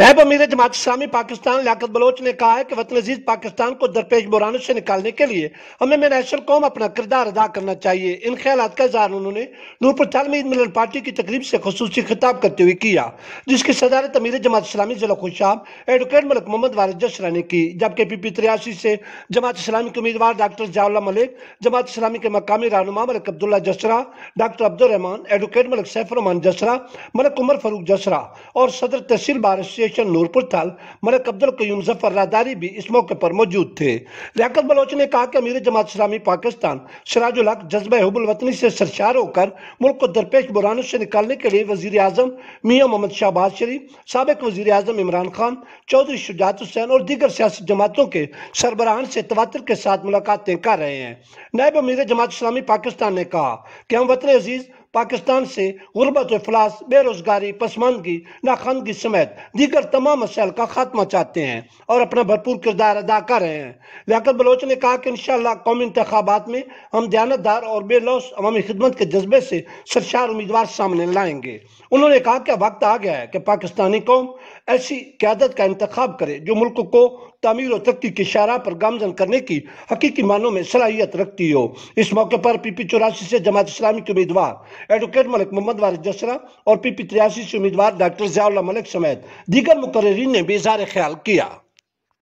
नायब अमीर जमात इस्लामी पाकिस्तान लियात बलोच ने कहा है कि वतन अजीज पाकिस्तान को दरपेश बुरानों से निकालने के लिए हमें नेशनल कौम अपना किरदार अदा करना चाहिए इन ख्याल का इजहार उन्होंने नूरपुर में ईद मिलन पार्टी की तकरीब से खसूस खिताब करते हुए किया जिसकी सदारत अमीर जमात इस्लामी जिला खुशाब एडवोकेट मलिक मोहम्मद वारद जसरा ने की जबकि पी पी त्रियासी से जमात इस्लामी के उम्मीदवार डॉक्टर जावला मलिक जमात इस्लामी के मकामी रहनुमा मलिक अब्दुल्ला जसरा डॉक्टर अब्दुलरहमान एडवोकेट मलिक सैफुररहमान जसरा मलिक उमर फरूक जसरा और सदर तहसील बारिश एसोसिएशन नूरपुर थाल मलक अब्दुल कयूम जफर रादारी भी इस मौके पर मौजूद थे लियात बलोच ने कहा कि अमीर जमात इस्लामी पाकिस्तान सराजुल हक जज्ब हबुलवतनी से सरशार होकर मुल्क को दरपेश बुरानों से निकालने के लिए वजीर अजम मियाँ मोहम्मद शाहबाज शरीफ सबक वजीर अजम इमरान खान चौधरी शुजात हुसैन और दीगर सियासी जमातों के सरबराहान से तवातर के साथ मुलाकातें कर रहे हैं नायब अमीर जमात इस्लामी पाकिस्तान ने कहा कि हम वतन अजीज़ पाकिस्तान से गुर्बत अफलास बेरोज़गारी पसमानगी नाखानगी समेत दीगर तमाम मसाइल का खात्मा चाहते हैं और अपना भरपूर किरदार अदा कर रहे हैं लियात बलोच ने कहा कि इन कौमी इंतबात में हम दयानतदार और बेलौस अवमी खिदमत के जज्बे से सरशार उम्मीदवार सामने लाएंगे उन्होंने कहा कि वक्त आ गया है कि पाकिस्तानी कौम ऐसी क्यादत का इंतखब करे जो मुल्क को तमीर और तरक्की की शराह पर गामजन करने की हकीकी मानों में सलाहियत रखती हो इस मौके पर पीपी चौरासी से जमात इस्लामी के उम्मीदवार एडवोकेट मलिक मोहम्मद वारिद जसरा और पीपी तिरासी से उम्मीदवार डॉक्टर जयाल्ला मलिक समेत दीगर मुकर्रीन ने भी इजहार ख्याल किया